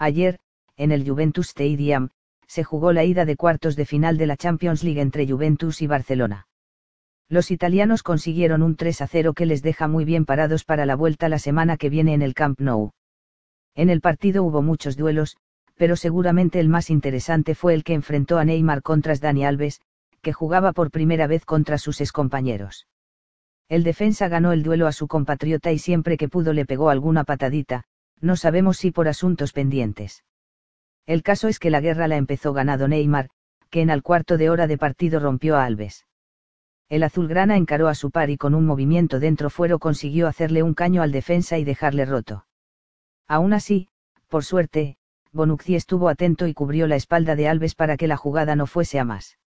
Ayer, en el Juventus Stadium, se jugó la ida de cuartos de final de la Champions League entre Juventus y Barcelona. Los italianos consiguieron un 3 a 0 que les deja muy bien parados para la vuelta la semana que viene en el Camp Nou. En el partido hubo muchos duelos, pero seguramente el más interesante fue el que enfrentó a Neymar contra Dani Alves, que jugaba por primera vez contra sus excompañeros. El defensa ganó el duelo a su compatriota y siempre que pudo le pegó alguna patadita, no sabemos si por asuntos pendientes. El caso es que la guerra la empezó ganado Neymar, que en el cuarto de hora de partido rompió a Alves. El azulgrana encaró a su par y con un movimiento dentro fuero consiguió hacerle un caño al defensa y dejarle roto. Aún así, por suerte, Bonucci estuvo atento y cubrió la espalda de Alves para que la jugada no fuese a más.